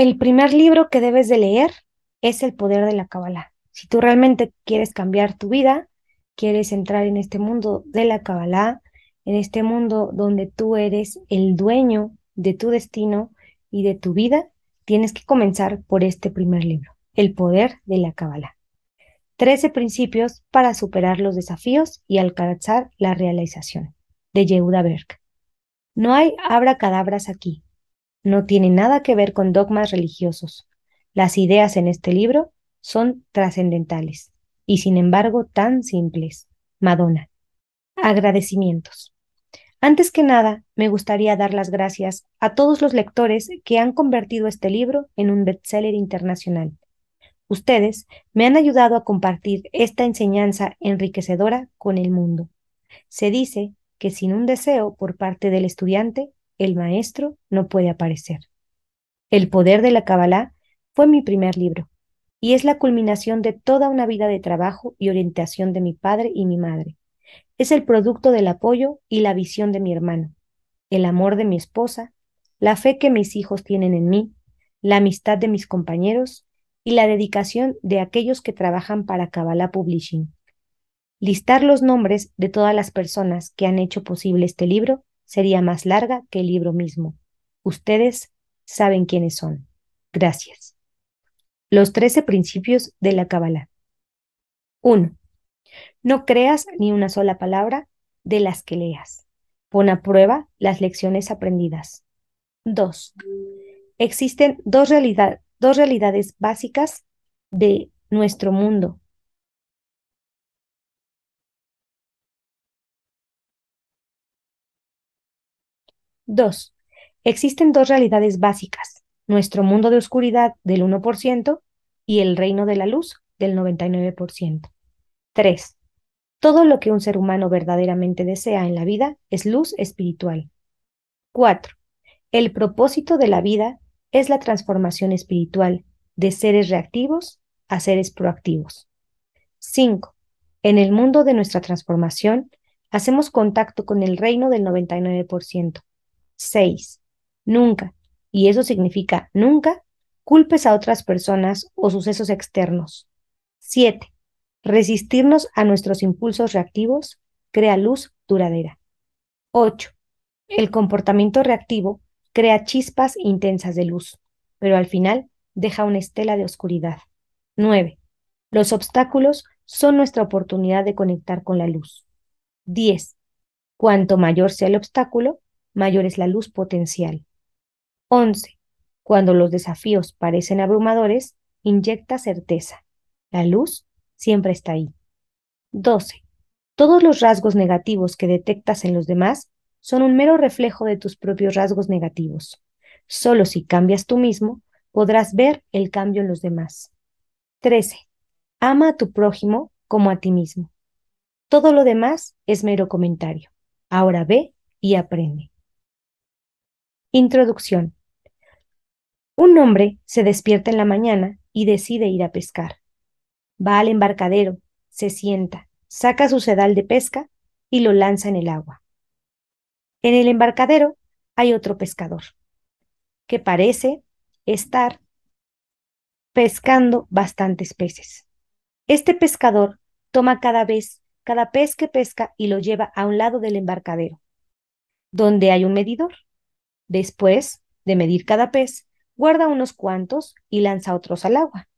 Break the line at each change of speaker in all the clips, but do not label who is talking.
el primer libro que debes de leer es El Poder de la Kabbalah. Si tú realmente quieres cambiar tu vida, quieres entrar en este mundo de la Kabbalah, en este mundo donde tú eres el dueño de tu destino y de tu vida, tienes que comenzar por este primer libro, El Poder de la Kabbalah. Trece principios para superar los desafíos y alcanzar la realización, de Yehuda Berg. No hay abracadabras aquí. No tiene nada que ver con dogmas religiosos. Las ideas en este libro son trascendentales y sin embargo tan simples. Madonna. Agradecimientos. Antes que nada, me gustaría dar las gracias a todos los lectores que han convertido este libro en un bestseller internacional. Ustedes me han ayudado a compartir esta enseñanza enriquecedora con el mundo. Se dice que sin un deseo por parte del estudiante el maestro no puede aparecer. El poder de la Kabbalah fue mi primer libro y es la culminación de toda una vida de trabajo y orientación de mi padre y mi madre. Es el producto del apoyo y la visión de mi hermano, el amor de mi esposa, la fe que mis hijos tienen en mí, la amistad de mis compañeros y la dedicación de aquellos que trabajan para Kabbalah Publishing. Listar los nombres de todas las personas que han hecho posible este libro sería más larga que el libro mismo. Ustedes saben quiénes son. Gracias. Los trece principios de la Kabbalah. 1. No creas ni una sola palabra de las que leas. Pon a prueba las lecciones aprendidas. 2. Existen dos, dos realidades básicas de nuestro mundo 2. Existen dos realidades básicas, nuestro mundo de oscuridad del 1% y el reino de la luz del 99%. 3. Todo lo que un ser humano verdaderamente desea en la vida es luz espiritual. 4. El propósito de la vida es la transformación espiritual de seres reactivos a seres proactivos. 5. En el mundo de nuestra transformación, hacemos contacto con el reino del 99%, 6. Nunca, y eso significa nunca, culpes a otras personas o sucesos externos. 7. Resistirnos a nuestros impulsos reactivos crea luz duradera. 8. El comportamiento reactivo crea chispas intensas de luz, pero al final deja una estela de oscuridad. 9. Los obstáculos son nuestra oportunidad de conectar con la luz. 10. Cuanto mayor sea el obstáculo, mayor es la luz potencial. 11. Cuando los desafíos parecen abrumadores, inyecta certeza. La luz siempre está ahí. 12. Todos los rasgos negativos que detectas en los demás son un mero reflejo de tus propios rasgos negativos. Solo si cambias tú mismo, podrás ver el cambio en los demás. 13. Ama a tu prójimo como a ti mismo. Todo lo demás es mero comentario. Ahora ve y aprende. Introducción. Un hombre se despierta en la mañana y decide ir a pescar. Va al embarcadero, se sienta, saca su sedal de pesca y lo lanza en el agua. En el embarcadero hay otro pescador, que parece estar pescando bastantes peces. Este pescador toma cada vez cada pez que pesca y lo lleva a un lado del embarcadero, donde hay un medidor. Después de medir cada pez, guarda unos cuantos y lanza otros al agua.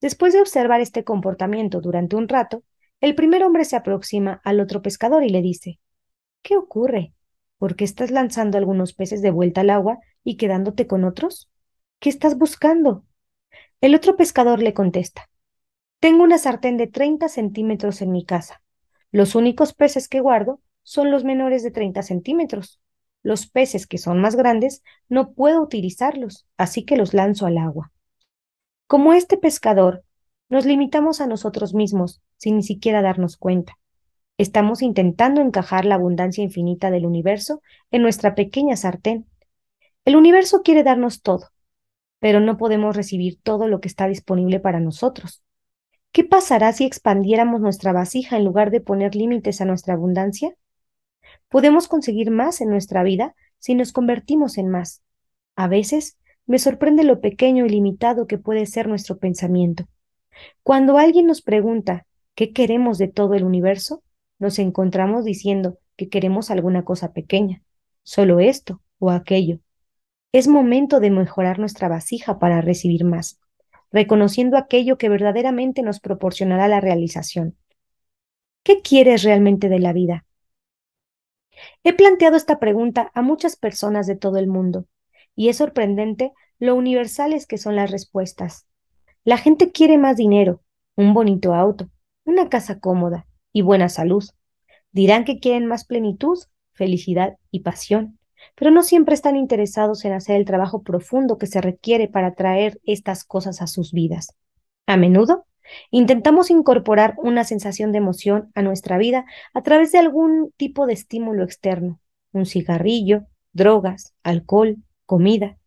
Después de observar este comportamiento durante un rato, el primer hombre se aproxima al otro pescador y le dice, ¿Qué ocurre? ¿Por qué estás lanzando algunos peces de vuelta al agua y quedándote con otros? ¿Qué estás buscando? El otro pescador le contesta, Tengo una sartén de 30 centímetros en mi casa. Los únicos peces que guardo son los menores de 30 centímetros. Los peces que son más grandes no puedo utilizarlos, así que los lanzo al agua. Como este pescador, nos limitamos a nosotros mismos sin ni siquiera darnos cuenta. Estamos intentando encajar la abundancia infinita del universo en nuestra pequeña sartén. El universo quiere darnos todo, pero no podemos recibir todo lo que está disponible para nosotros. ¿Qué pasará si expandiéramos nuestra vasija en lugar de poner límites a nuestra abundancia? Podemos conseguir más en nuestra vida si nos convertimos en más. A veces me sorprende lo pequeño y limitado que puede ser nuestro pensamiento. Cuando alguien nos pregunta qué queremos de todo el universo, nos encontramos diciendo que queremos alguna cosa pequeña, solo esto o aquello. Es momento de mejorar nuestra vasija para recibir más, reconociendo aquello que verdaderamente nos proporcionará la realización. ¿Qué quieres realmente de la vida? He planteado esta pregunta a muchas personas de todo el mundo, y es sorprendente lo universales que son las respuestas. La gente quiere más dinero, un bonito auto, una casa cómoda y buena salud. Dirán que quieren más plenitud, felicidad y pasión, pero no siempre están interesados en hacer el trabajo profundo que se requiere para traer estas cosas a sus vidas. A menudo Intentamos incorporar una sensación de emoción a nuestra vida a través de algún tipo de estímulo externo, un cigarrillo, drogas, alcohol, comida.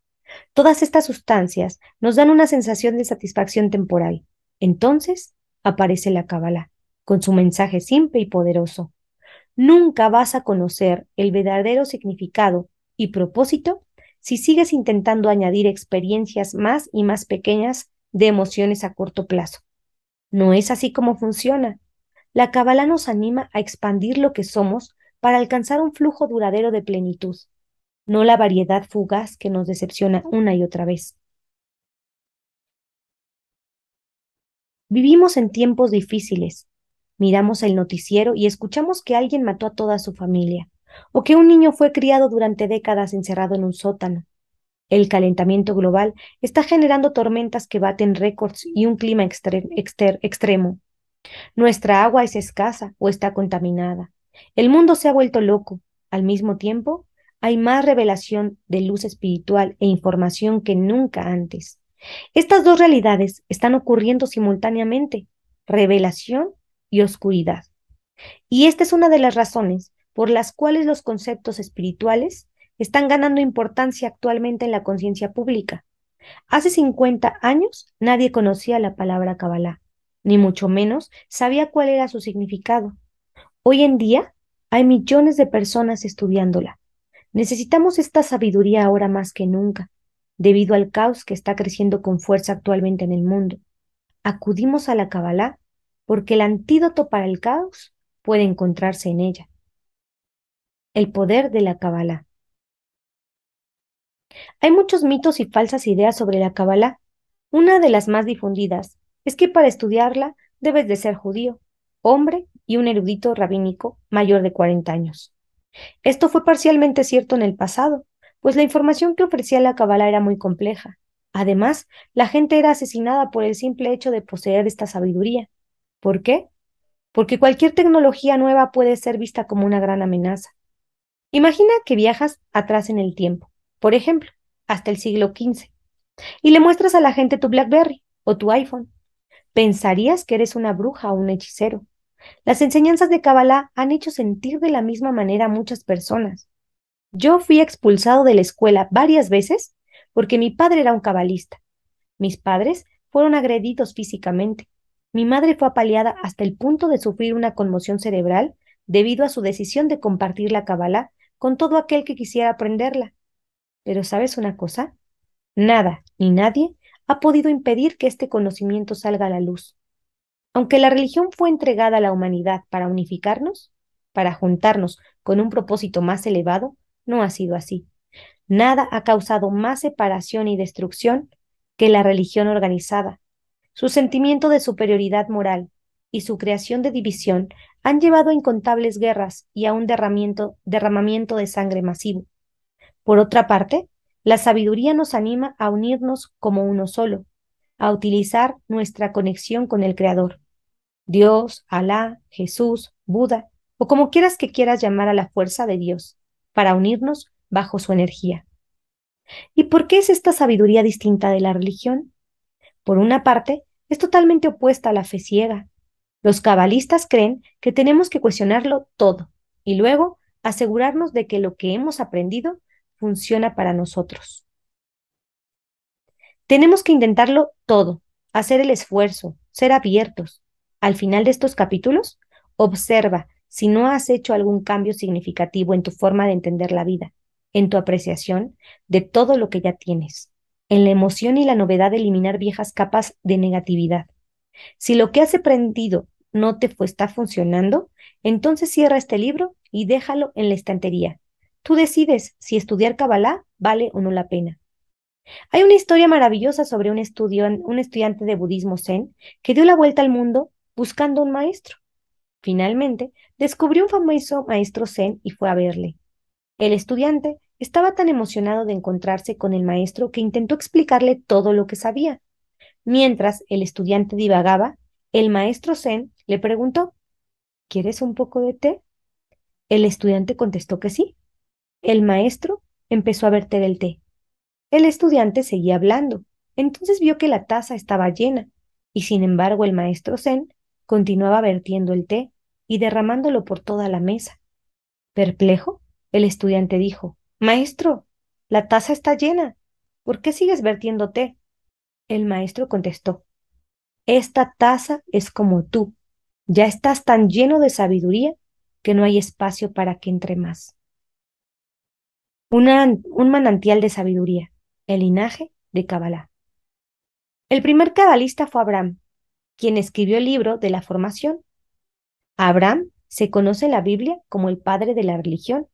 Todas estas sustancias nos dan una sensación de satisfacción temporal. Entonces aparece la Kabbalah, con su mensaje simple y poderoso. Nunca vas a conocer el verdadero significado y propósito si sigues intentando añadir experiencias más y más pequeñas de emociones a corto plazo. No es así como funciona. La Cabala nos anima a expandir lo que somos para alcanzar un flujo duradero de plenitud, no la variedad fugaz que nos decepciona una y otra vez. Vivimos en tiempos difíciles. Miramos el noticiero y escuchamos que alguien mató a toda su familia, o que un niño fue criado durante décadas encerrado en un sótano, el calentamiento global está generando tormentas que baten récords y un clima extremo. Nuestra agua es escasa o está contaminada. El mundo se ha vuelto loco. Al mismo tiempo, hay más revelación de luz espiritual e información que nunca antes. Estas dos realidades están ocurriendo simultáneamente, revelación y oscuridad. Y esta es una de las razones por las cuales los conceptos espirituales están ganando importancia actualmente en la conciencia pública. Hace 50 años nadie conocía la palabra Kabbalah, ni mucho menos sabía cuál era su significado. Hoy en día hay millones de personas estudiándola. Necesitamos esta sabiduría ahora más que nunca, debido al caos que está creciendo con fuerza actualmente en el mundo. Acudimos a la Kabbalah porque el antídoto para el caos puede encontrarse en ella. El poder de la Kabbalah. Hay muchos mitos y falsas ideas sobre la Kabbalah. Una de las más difundidas es que para estudiarla debes de ser judío, hombre y un erudito rabínico mayor de 40 años. Esto fue parcialmente cierto en el pasado, pues la información que ofrecía la Kabbalah era muy compleja. Además, la gente era asesinada por el simple hecho de poseer esta sabiduría. ¿Por qué? Porque cualquier tecnología nueva puede ser vista como una gran amenaza. Imagina que viajas atrás en el tiempo por ejemplo, hasta el siglo XV, y le muestras a la gente tu BlackBerry o tu iPhone. Pensarías que eres una bruja o un hechicero. Las enseñanzas de Kabbalah han hecho sentir de la misma manera a muchas personas. Yo fui expulsado de la escuela varias veces porque mi padre era un cabalista. Mis padres fueron agredidos físicamente. Mi madre fue apaleada hasta el punto de sufrir una conmoción cerebral debido a su decisión de compartir la Kabbalah con todo aquel que quisiera aprenderla. Pero ¿sabes una cosa? Nada ni nadie ha podido impedir que este conocimiento salga a la luz. Aunque la religión fue entregada a la humanidad para unificarnos, para juntarnos con un propósito más elevado, no ha sido así. Nada ha causado más separación y destrucción que la religión organizada. Su sentimiento de superioridad moral y su creación de división han llevado a incontables guerras y a un derramamiento, derramamiento de sangre masivo. Por otra parte, la sabiduría nos anima a unirnos como uno solo, a utilizar nuestra conexión con el Creador. Dios, Alá, Jesús, Buda, o como quieras que quieras llamar a la fuerza de Dios, para unirnos bajo su energía. ¿Y por qué es esta sabiduría distinta de la religión? Por una parte, es totalmente opuesta a la fe ciega. Los cabalistas creen que tenemos que cuestionarlo todo y luego asegurarnos de que lo que hemos aprendido funciona para nosotros. Tenemos que intentarlo todo, hacer el esfuerzo, ser abiertos. Al final de estos capítulos, observa si no has hecho algún cambio significativo en tu forma de entender la vida, en tu apreciación de todo lo que ya tienes, en la emoción y la novedad de eliminar viejas capas de negatividad. Si lo que has aprendido no te está funcionando, entonces cierra este libro y déjalo en la estantería Tú decides si estudiar Kabbalah vale o no la pena. Hay una historia maravillosa sobre un, un estudiante de budismo zen que dio la vuelta al mundo buscando un maestro. Finalmente, descubrió un famoso maestro zen y fue a verle. El estudiante estaba tan emocionado de encontrarse con el maestro que intentó explicarle todo lo que sabía. Mientras el estudiante divagaba, el maestro zen le preguntó, ¿Quieres un poco de té? El estudiante contestó que sí. El maestro empezó a verter el té. El estudiante seguía hablando, entonces vio que la taza estaba llena, y sin embargo el maestro Zen continuaba vertiendo el té y derramándolo por toda la mesa. Perplejo, el estudiante dijo, Maestro, la taza está llena. ¿Por qué sigues vertiendo té? El maestro contestó, Esta taza es como tú. Ya estás tan lleno de sabiduría que no hay espacio para que entre más un manantial de sabiduría, el linaje de Kabbalah. El primer cabalista fue Abraham, quien escribió el libro de la formación. Abraham se conoce en la Biblia como el padre de la religión,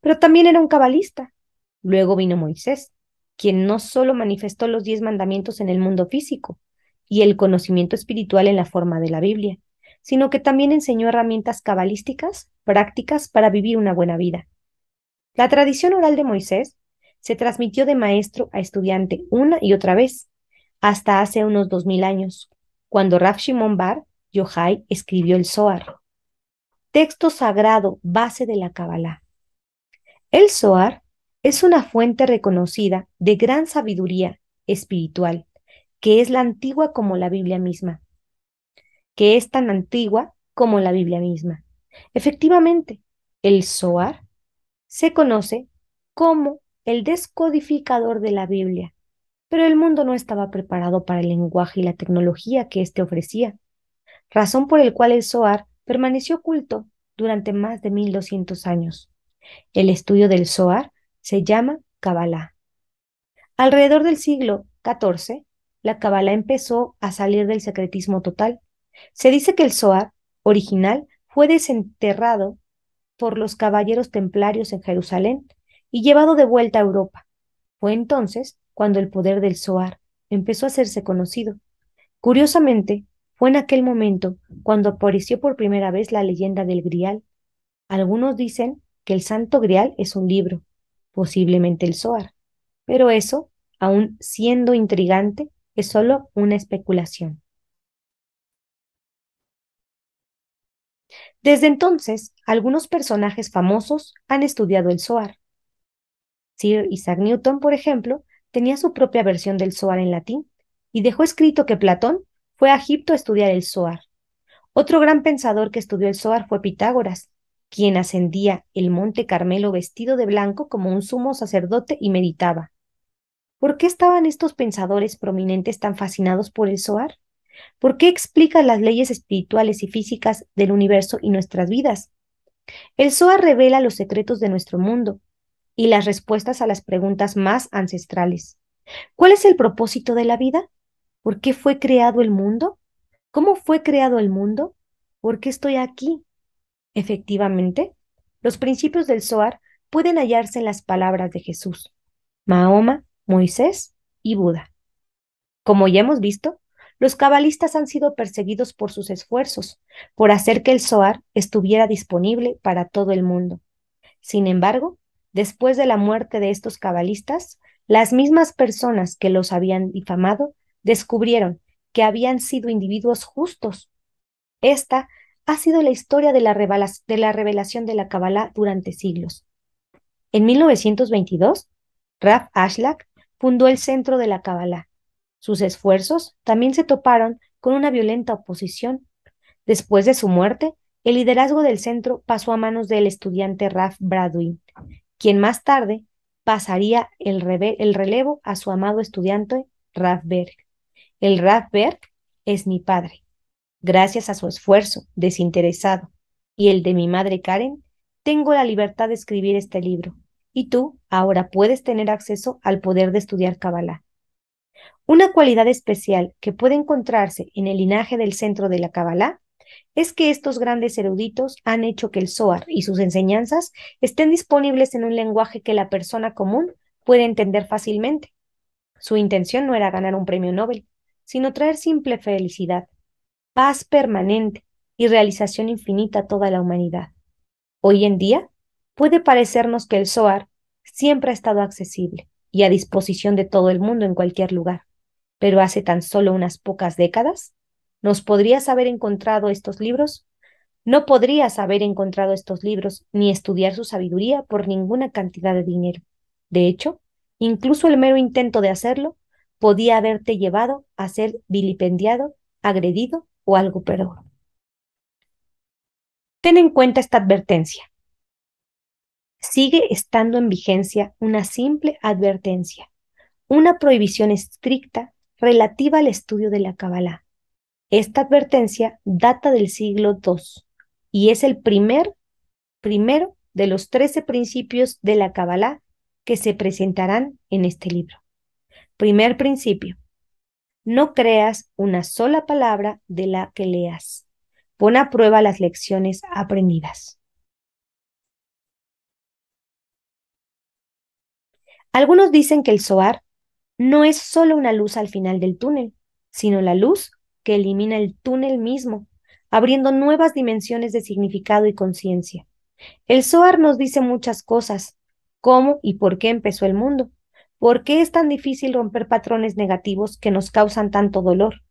pero también era un cabalista. Luego vino Moisés, quien no solo manifestó los diez mandamientos en el mundo físico y el conocimiento espiritual en la forma de la Biblia, sino que también enseñó herramientas cabalísticas prácticas para vivir una buena vida. La tradición oral de Moisés se transmitió de maestro a estudiante una y otra vez, hasta hace unos dos mil años, cuando Rav Shimon Bar Yochai escribió el Zohar, texto sagrado base de la Kabbalah. El Zohar es una fuente reconocida de gran sabiduría espiritual, que es la antigua como la Biblia misma, que es tan antigua como la Biblia misma. Efectivamente, el Zohar se conoce como el descodificador de la Biblia, pero el mundo no estaba preparado para el lenguaje y la tecnología que éste ofrecía, razón por el cual el Zohar permaneció oculto durante más de 1200 años. El estudio del Zohar se llama Kabbalah. Alrededor del siglo XIV, la Kabbalah empezó a salir del secretismo total. Se dice que el Zohar original fue desenterrado por los caballeros templarios en Jerusalén y llevado de vuelta a Europa. Fue entonces cuando el poder del Zoar empezó a hacerse conocido. Curiosamente, fue en aquel momento cuando apareció por primera vez la leyenda del Grial. Algunos dicen que el Santo Grial es un libro, posiblemente el Zoar, pero eso, aun siendo intrigante, es solo una especulación. Desde entonces, algunos personajes famosos han estudiado el Zohar. Sir Isaac Newton, por ejemplo, tenía su propia versión del Zohar en latín y dejó escrito que Platón fue a Egipto a estudiar el Zohar. Otro gran pensador que estudió el Zohar fue Pitágoras, quien ascendía el monte Carmelo vestido de blanco como un sumo sacerdote y meditaba. ¿Por qué estaban estos pensadores prominentes tan fascinados por el Zohar? ¿Por qué explica las leyes espirituales y físicas del universo y nuestras vidas? El Zoar revela los secretos de nuestro mundo y las respuestas a las preguntas más ancestrales. ¿Cuál es el propósito de la vida? ¿Por qué fue creado el mundo? ¿Cómo fue creado el mundo? ¿Por qué estoy aquí? Efectivamente, los principios del Zoar pueden hallarse en las palabras de Jesús, Mahoma, Moisés y Buda. Como ya hemos visto, los cabalistas han sido perseguidos por sus esfuerzos, por hacer que el Zohar estuviera disponible para todo el mundo. Sin embargo, después de la muerte de estos cabalistas, las mismas personas que los habían difamado descubrieron que habían sido individuos justos. Esta ha sido la historia de la, de la revelación de la Kabbalah durante siglos. En 1922, Raf Ashlak fundó el Centro de la Kabbalah, sus esfuerzos también se toparon con una violenta oposición. Después de su muerte, el liderazgo del centro pasó a manos del estudiante Raf Bradwin, quien más tarde pasaría el, relevo a su amado estudiante Raf Berg. El Raf Berg es mi padre. Gracias a su esfuerzo desinteresado y el de mi madre Karen, tengo la libertad de escribir este libro. Y tú ahora puedes tener acceso al poder de estudiar Kabbalah. Una cualidad especial que puede encontrarse en el linaje del centro de la Kabbalah es que estos grandes eruditos han hecho que el Zohar y sus enseñanzas estén disponibles en un lenguaje que la persona común puede entender fácilmente. Su intención no era ganar un premio Nobel, sino traer simple felicidad, paz permanente y realización infinita a toda la humanidad. Hoy en día, puede parecernos que el Zohar siempre ha estado accesible y a disposición de todo el mundo en cualquier lugar pero hace tan solo unas pocas décadas? ¿Nos podrías haber encontrado estos libros? No podrías haber encontrado estos libros ni estudiar su sabiduría por ninguna cantidad de dinero. De hecho, incluso el mero intento de hacerlo podía haberte llevado a ser vilipendiado, agredido o algo peor. Ten en cuenta esta advertencia. Sigue estando en vigencia una simple advertencia, una prohibición estricta relativa al estudio de la Kabbalah. Esta advertencia data del siglo II y es el primer, primero de los trece principios de la Kabbalah que se presentarán en este libro. Primer principio. No creas una sola palabra de la que leas. Pon a prueba las lecciones aprendidas. Algunos dicen que el Zohar no es solo una luz al final del túnel, sino la luz que elimina el túnel mismo, abriendo nuevas dimensiones de significado y conciencia. El Zohar nos dice muchas cosas, cómo y por qué empezó el mundo, por qué es tan difícil romper patrones negativos que nos causan tanto dolor,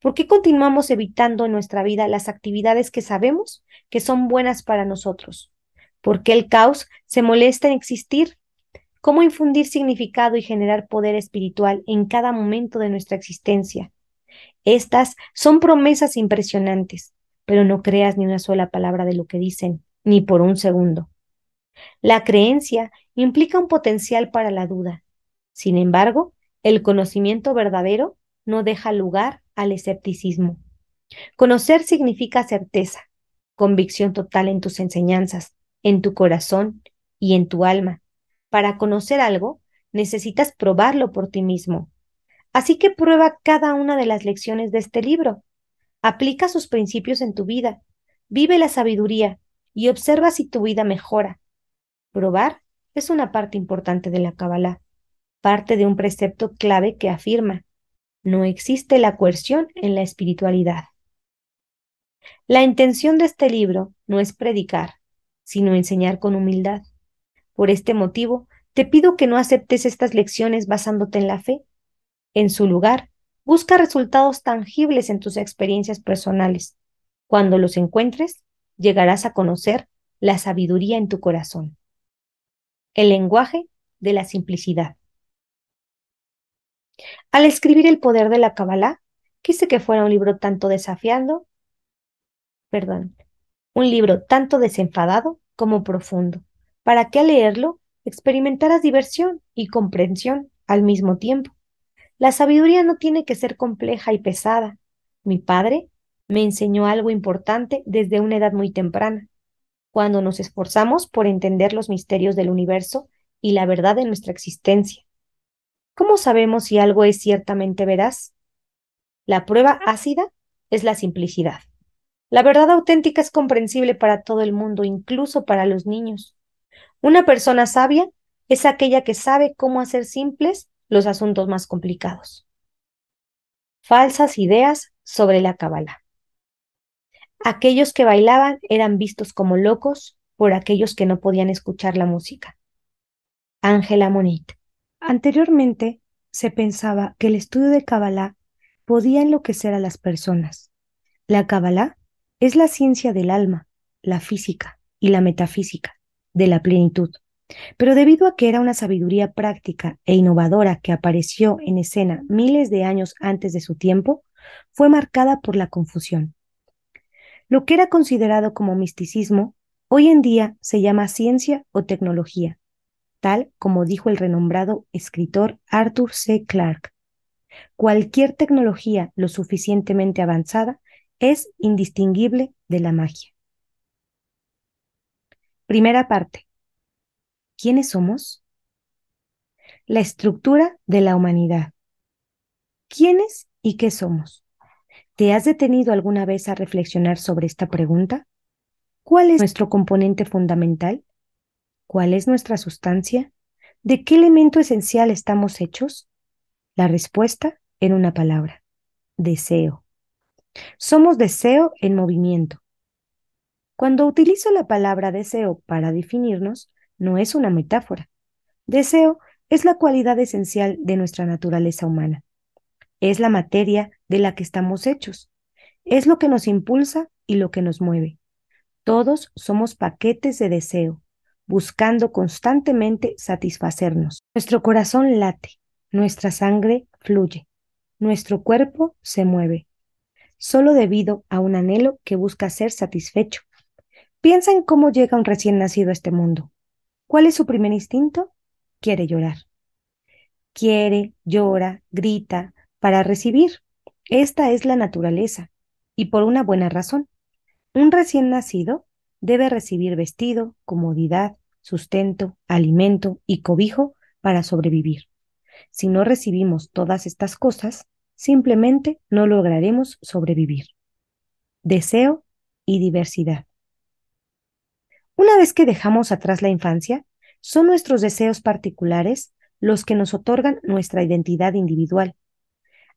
por qué continuamos evitando en nuestra vida las actividades que sabemos que son buenas para nosotros, por qué el caos se molesta en existir cómo infundir significado y generar poder espiritual en cada momento de nuestra existencia. Estas son promesas impresionantes, pero no creas ni una sola palabra de lo que dicen, ni por un segundo. La creencia implica un potencial para la duda. Sin embargo, el conocimiento verdadero no deja lugar al escepticismo. Conocer significa certeza, convicción total en tus enseñanzas, en tu corazón y en tu alma, para conocer algo, necesitas probarlo por ti mismo. Así que prueba cada una de las lecciones de este libro. Aplica sus principios en tu vida. Vive la sabiduría y observa si tu vida mejora. Probar es una parte importante de la Kabbalah, parte de un precepto clave que afirma, no existe la coerción en la espiritualidad. La intención de este libro no es predicar, sino enseñar con humildad. Por este motivo, te pido que no aceptes estas lecciones basándote en la fe. En su lugar, busca resultados tangibles en tus experiencias personales. Cuando los encuentres, llegarás a conocer la sabiduría en tu corazón. El lenguaje de la simplicidad. Al escribir El poder de la Kabbalah, quise que fuera un libro tanto desafiando, perdón, un libro tanto desenfadado como profundo para que al leerlo experimentaras diversión y comprensión al mismo tiempo. La sabiduría no tiene que ser compleja y pesada. Mi padre me enseñó algo importante desde una edad muy temprana. Cuando nos esforzamos por entender los misterios del universo y la verdad de nuestra existencia. ¿Cómo sabemos si algo es ciertamente veraz? La prueba ácida es la simplicidad. La verdad auténtica es comprensible para todo el mundo, incluso para los niños. Una persona sabia es aquella que sabe cómo hacer simples los asuntos más complicados. Falsas ideas sobre la Kabbalah. Aquellos que bailaban eran vistos como locos por aquellos que no podían escuchar la música. Ángela Monit. Anteriormente se pensaba que el estudio de Kabbalah podía enloquecer a las personas. La Kabbalah es la ciencia del alma, la física y la metafísica de la plenitud. Pero debido a que era una sabiduría práctica e innovadora que apareció en escena miles de años antes de su tiempo, fue marcada por la confusión. Lo que era considerado como misticismo, hoy en día se llama ciencia o tecnología, tal como dijo el renombrado escritor Arthur C. Clarke. Cualquier tecnología lo suficientemente avanzada es indistinguible de la magia. Primera parte. ¿Quiénes somos? La estructura de la humanidad. ¿Quiénes y qué somos? ¿Te has detenido alguna vez a reflexionar sobre esta pregunta? ¿Cuál es nuestro componente fundamental? ¿Cuál es nuestra sustancia? ¿De qué elemento esencial estamos hechos? La respuesta en una palabra. Deseo. Somos deseo en movimiento. Cuando utilizo la palabra deseo para definirnos, no es una metáfora. Deseo es la cualidad esencial de nuestra naturaleza humana. Es la materia de la que estamos hechos. Es lo que nos impulsa y lo que nos mueve. Todos somos paquetes de deseo, buscando constantemente satisfacernos. Nuestro corazón late, nuestra sangre fluye, nuestro cuerpo se mueve, solo debido a un anhelo que busca ser satisfecho. Piensa en cómo llega un recién nacido a este mundo. ¿Cuál es su primer instinto? Quiere llorar. Quiere, llora, grita, para recibir. Esta es la naturaleza, y por una buena razón. Un recién nacido debe recibir vestido, comodidad, sustento, alimento y cobijo para sobrevivir. Si no recibimos todas estas cosas, simplemente no lograremos sobrevivir. Deseo y diversidad. Una vez que dejamos atrás la infancia, son nuestros deseos particulares los que nos otorgan nuestra identidad individual.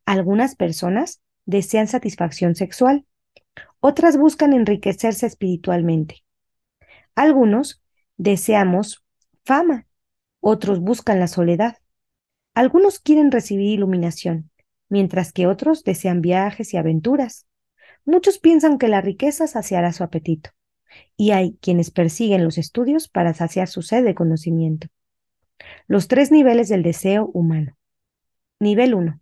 Algunas personas desean satisfacción sexual, otras buscan enriquecerse espiritualmente. Algunos deseamos fama, otros buscan la soledad. Algunos quieren recibir iluminación, mientras que otros desean viajes y aventuras. Muchos piensan que la riqueza saciará su apetito y hay quienes persiguen los estudios para saciar su sed de conocimiento. Los tres niveles del deseo humano. Nivel 1.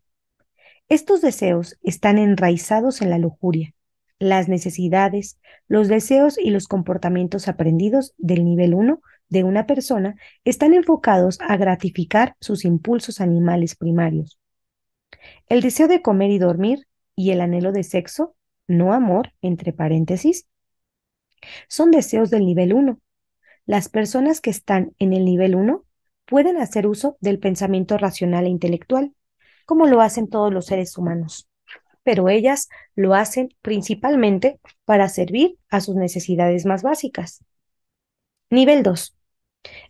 Estos deseos están enraizados en la lujuria, las necesidades, los deseos y los comportamientos aprendidos del nivel 1 de una persona están enfocados a gratificar sus impulsos animales primarios. El deseo de comer y dormir y el anhelo de sexo, no amor, entre paréntesis, son deseos del nivel 1. Las personas que están en el nivel 1 pueden hacer uso del pensamiento racional e intelectual, como lo hacen todos los seres humanos, pero ellas lo hacen principalmente para servir a sus necesidades más básicas. Nivel 2.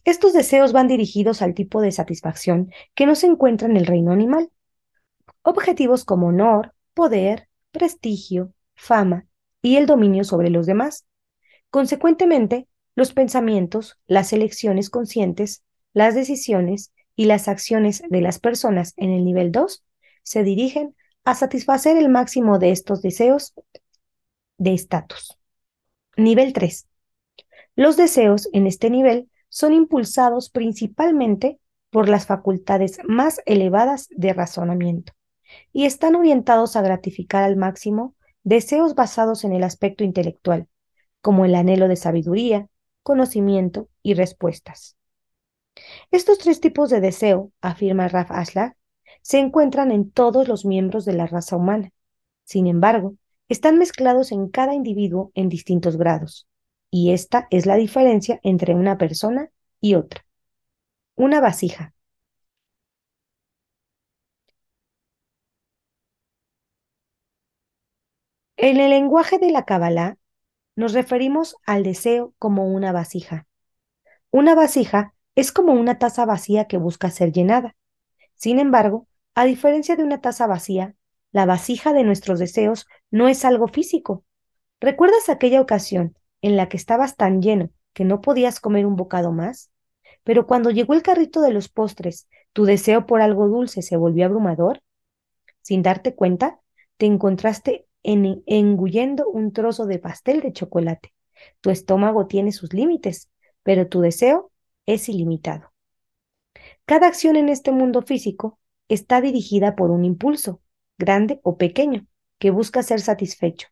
Estos deseos van dirigidos al tipo de satisfacción que no se encuentra en el reino animal. Objetivos como honor, poder, prestigio, fama y el dominio sobre los demás, Consecuentemente, los pensamientos, las elecciones conscientes, las decisiones y las acciones de las personas en el nivel 2 se dirigen a satisfacer el máximo de estos deseos de estatus. Nivel 3. Los deseos en este nivel son impulsados principalmente por las facultades más elevadas de razonamiento y están orientados a gratificar al máximo deseos basados en el aspecto intelectual, como el anhelo de sabiduría, conocimiento y respuestas. Estos tres tipos de deseo, afirma Raf Ashlar, se encuentran en todos los miembros de la raza humana. Sin embargo, están mezclados en cada individuo en distintos grados, y esta es la diferencia entre una persona y otra. Una vasija. En el lenguaje de la Kabbalah, nos referimos al deseo como una vasija. Una vasija es como una taza vacía que busca ser llenada. Sin embargo, a diferencia de una taza vacía, la vasija de nuestros deseos no es algo físico. ¿Recuerdas aquella ocasión en la que estabas tan lleno que no podías comer un bocado más? Pero cuando llegó el carrito de los postres, tu deseo por algo dulce se volvió abrumador. Sin darte cuenta, te encontraste engullendo un trozo de pastel de chocolate. Tu estómago tiene sus límites, pero tu deseo es ilimitado. Cada acción en este mundo físico está dirigida por un impulso, grande o pequeño, que busca ser satisfecho.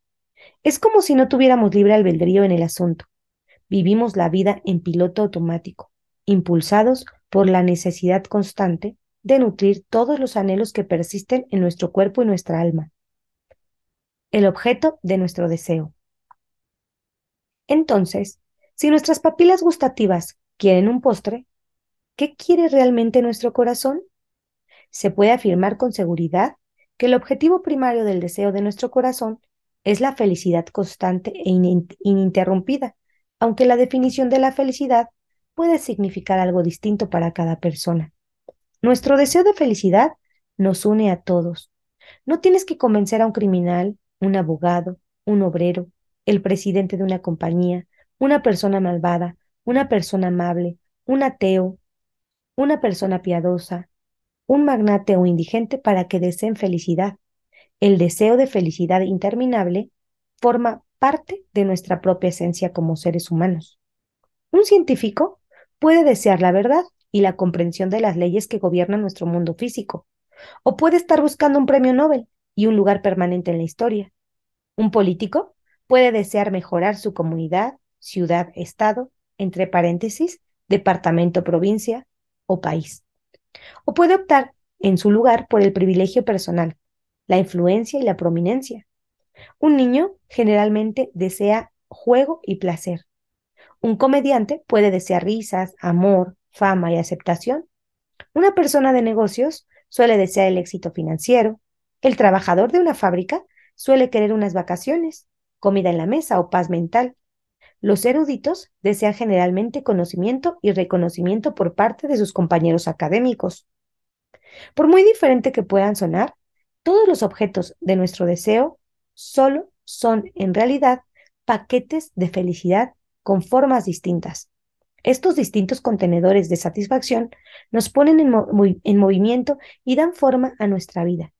Es como si no tuviéramos libre albedrío en el asunto. Vivimos la vida en piloto automático, impulsados por la necesidad constante de nutrir todos los anhelos que persisten en nuestro cuerpo y nuestra alma el objeto de nuestro deseo. Entonces, si nuestras papilas gustativas quieren un postre, ¿qué quiere realmente nuestro corazón? Se puede afirmar con seguridad que el objetivo primario del deseo de nuestro corazón es la felicidad constante e ininterrumpida, aunque la definición de la felicidad puede significar algo distinto para cada persona. Nuestro deseo de felicidad nos une a todos. No tienes que convencer a un criminal, un abogado, un obrero, el presidente de una compañía, una persona malvada, una persona amable, un ateo, una persona piadosa, un magnate o indigente para que deseen felicidad. El deseo de felicidad interminable forma parte de nuestra propia esencia como seres humanos. Un científico puede desear la verdad y la comprensión de las leyes que gobiernan nuestro mundo físico, o puede estar buscando un premio Nobel y un lugar permanente en la historia. Un político puede desear mejorar su comunidad, ciudad, estado, entre paréntesis, departamento, provincia o país. O puede optar, en su lugar, por el privilegio personal, la influencia y la prominencia. Un niño generalmente desea juego y placer. Un comediante puede desear risas, amor, fama y aceptación. Una persona de negocios suele desear el éxito financiero. El trabajador de una fábrica suele querer unas vacaciones, comida en la mesa o paz mental. Los eruditos desean generalmente conocimiento y reconocimiento por parte de sus compañeros académicos. Por muy diferente que puedan sonar, todos los objetos de nuestro deseo solo son en realidad paquetes de felicidad con formas distintas. Estos distintos contenedores de satisfacción nos ponen en, en, movimiento y dan forma a nuestra vida.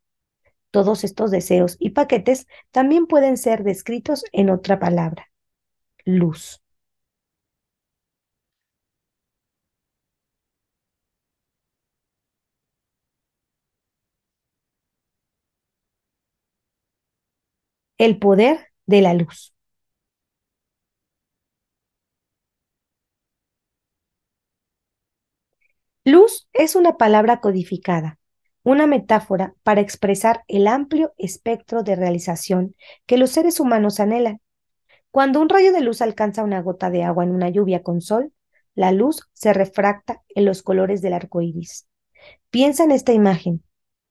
Todos estos deseos y paquetes también pueden ser descritos en otra palabra, luz. El poder de la luz. Luz es una palabra codificada una metáfora para expresar el amplio espectro de realización que los seres humanos anhelan. Cuando un rayo de luz alcanza una gota de agua en una lluvia con sol, la luz se refracta en los colores del arco iris. Piensa en esta imagen.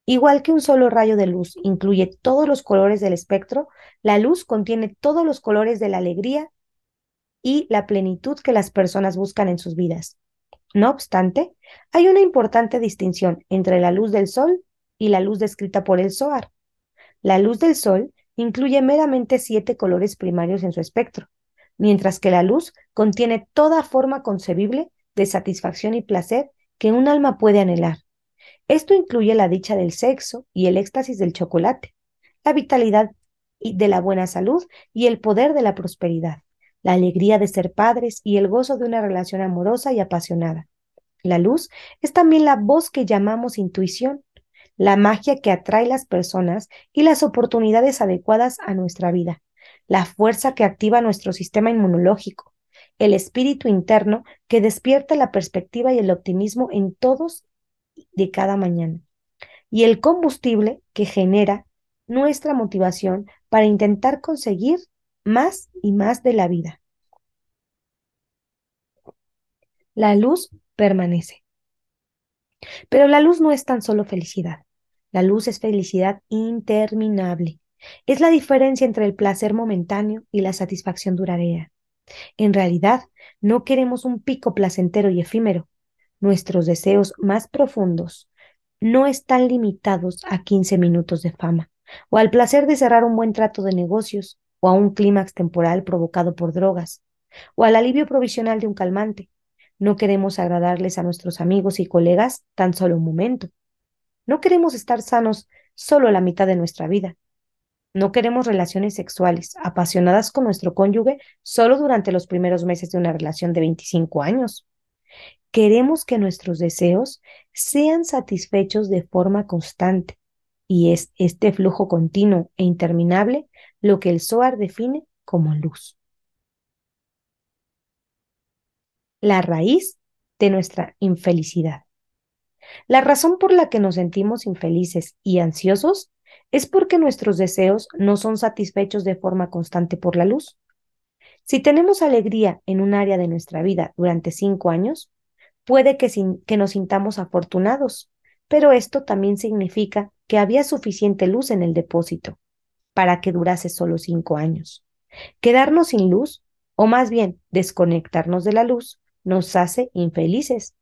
Igual que un solo rayo de luz incluye todos los colores del espectro, la luz contiene todos los colores de la alegría y la plenitud que las personas buscan en sus vidas. No obstante, hay una importante distinción entre la luz del sol y la luz descrita por el SOAR. La luz del sol incluye meramente siete colores primarios en su espectro, mientras que la luz contiene toda forma concebible de satisfacción y placer que un alma puede anhelar. Esto incluye la dicha del sexo y el éxtasis del chocolate, la vitalidad de la buena salud y el poder de la prosperidad la alegría de ser padres y el gozo de una relación amorosa y apasionada. La luz es también la voz que llamamos intuición, la magia que atrae las personas y las oportunidades adecuadas a nuestra vida, la fuerza que activa nuestro sistema inmunológico, el espíritu interno que despierta la perspectiva y el optimismo en todos de cada mañana, y el combustible que genera nuestra motivación para intentar conseguir más y más de la vida. La luz permanece. Pero la luz no es tan solo felicidad. La luz es felicidad interminable. Es la diferencia entre el placer momentáneo y la satisfacción duradera. En realidad, no queremos un pico placentero y efímero. Nuestros deseos más profundos no están limitados a 15 minutos de fama o al placer de cerrar un buen trato de negocios o a un clímax temporal provocado por drogas, o al alivio provisional de un calmante. No queremos agradarles a nuestros amigos y colegas tan solo un momento. No queremos estar sanos solo la mitad de nuestra vida. No queremos relaciones sexuales apasionadas con nuestro cónyuge solo durante los primeros meses de una relación de 25 años. Queremos que nuestros deseos sean satisfechos de forma constante y es este flujo continuo e interminable lo que el Zohar define como luz. La raíz de nuestra infelicidad. La razón por la que nos sentimos infelices y ansiosos es porque nuestros deseos no son satisfechos de forma constante por la luz. Si tenemos alegría en un área de nuestra vida durante cinco años, puede que, que nos sintamos afortunados, pero esto también significa que había suficiente luz en el depósito para que durase solo cinco años. Quedarnos sin luz, o más bien desconectarnos de la luz, nos hace infelices.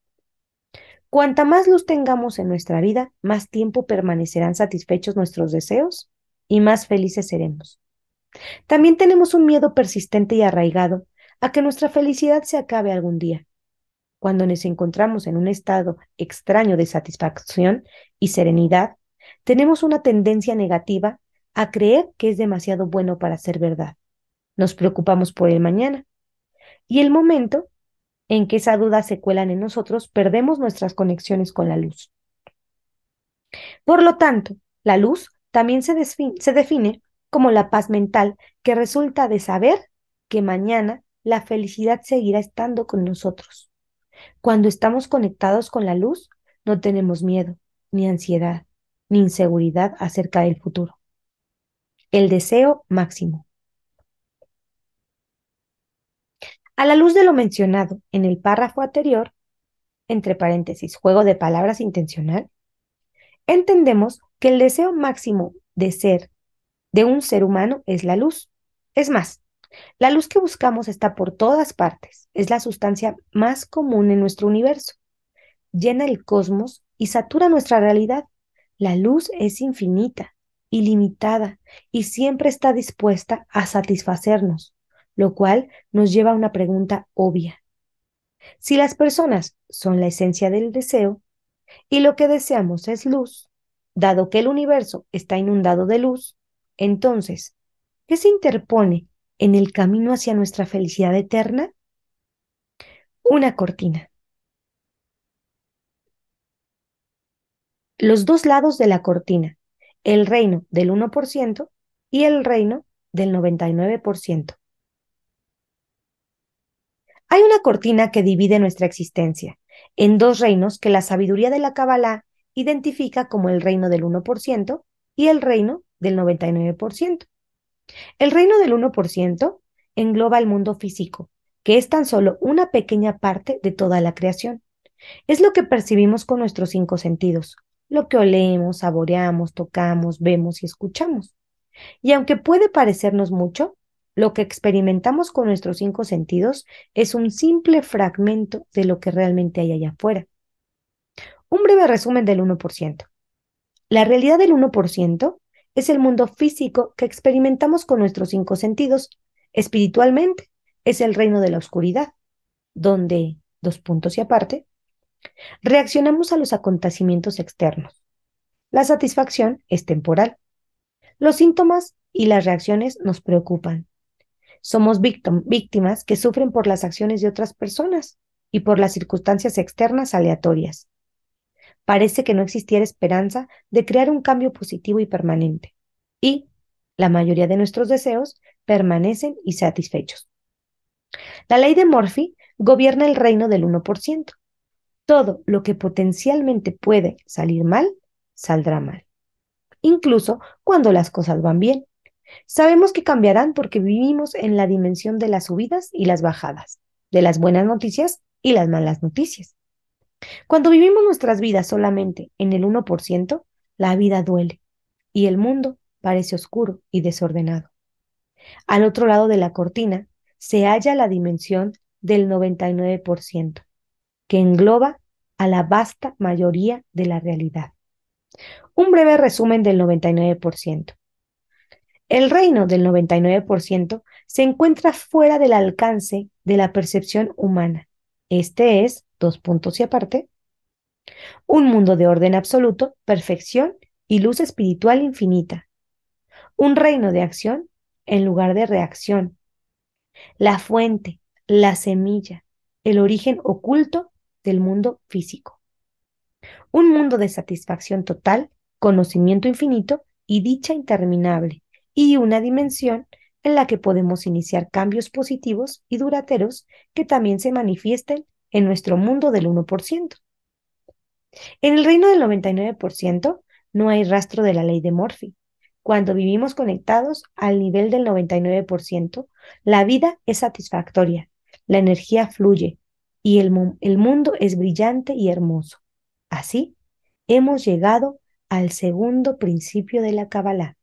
Cuanta más luz tengamos en nuestra vida, más tiempo permanecerán satisfechos nuestros deseos y más felices seremos. También tenemos un miedo persistente y arraigado a que nuestra felicidad se acabe algún día, cuando nos encontramos en un estado extraño de satisfacción y serenidad, tenemos una tendencia negativa a creer que es demasiado bueno para ser verdad. Nos preocupamos por el mañana. Y el momento en que esa duda se cuelan en nosotros, perdemos nuestras conexiones con la luz. Por lo tanto, la luz también se, se define como la paz mental que resulta de saber que mañana la felicidad seguirá estando con nosotros. Cuando estamos conectados con la luz, no tenemos miedo, ni ansiedad, ni inseguridad acerca del futuro el deseo máximo. A la luz de lo mencionado en el párrafo anterior, entre paréntesis, juego de palabras intencional, entendemos que el deseo máximo de ser de un ser humano es la luz. Es más, la luz que buscamos está por todas partes, es la sustancia más común en nuestro universo, llena el cosmos y satura nuestra realidad. La luz es infinita, ilimitada y siempre está dispuesta a satisfacernos, lo cual nos lleva a una pregunta obvia. Si las personas son la esencia del deseo y lo que deseamos es luz, dado que el universo está inundado de luz, entonces, ¿qué se interpone en el camino hacia nuestra felicidad eterna? Una cortina. Los dos lados de la cortina, el reino del 1% y el reino del 99%. Hay una cortina que divide nuestra existencia en dos reinos que la sabiduría de la Kabbalah identifica como el reino del 1% y el reino del 99%. El reino del 1% engloba el mundo físico, que es tan solo una pequeña parte de toda la creación. Es lo que percibimos con nuestros cinco sentidos, lo que olemos, saboreamos, tocamos, vemos y escuchamos. Y aunque puede parecernos mucho, lo que experimentamos con nuestros cinco sentidos es un simple fragmento de lo que realmente hay allá afuera. Un breve resumen del 1%. La realidad del 1% es el mundo físico que experimentamos con nuestros cinco sentidos. Espiritualmente es el reino de la oscuridad, donde, dos puntos y aparte, Reaccionamos a los acontecimientos externos. La satisfacción es temporal. Los síntomas y las reacciones nos preocupan. Somos víctimas que sufren por las acciones de otras personas y por las circunstancias externas aleatorias. Parece que no existiera esperanza de crear un cambio positivo y permanente. Y la mayoría de nuestros deseos permanecen insatisfechos. La ley de Murphy gobierna el reino del 1% todo lo que potencialmente puede salir mal, saldrá mal. Incluso cuando las cosas van bien. Sabemos que cambiarán porque vivimos en la dimensión de las subidas y las bajadas, de las buenas noticias y las malas noticias. Cuando vivimos nuestras vidas solamente en el 1%, la vida duele y el mundo parece oscuro y desordenado. Al otro lado de la cortina se halla la dimensión del 99%, que engloba a la vasta mayoría de la realidad. Un breve resumen del 99%. El reino del 99% se encuentra fuera del alcance de la percepción humana. Este es, dos puntos y aparte, un mundo de orden absoluto, perfección y luz espiritual infinita. Un reino de acción en lugar de reacción. La fuente, la semilla, el origen oculto del mundo físico. Un mundo de satisfacción total, conocimiento infinito y dicha interminable, y una dimensión en la que podemos iniciar cambios positivos y duraderos que también se manifiesten en nuestro mundo del 1%. En el reino del 99% no hay rastro de la ley de Morphy. Cuando vivimos conectados al nivel del 99%, la vida es satisfactoria, la energía fluye, y el, el mundo es brillante y hermoso. Así, hemos llegado al segundo principio de la Kabbalah,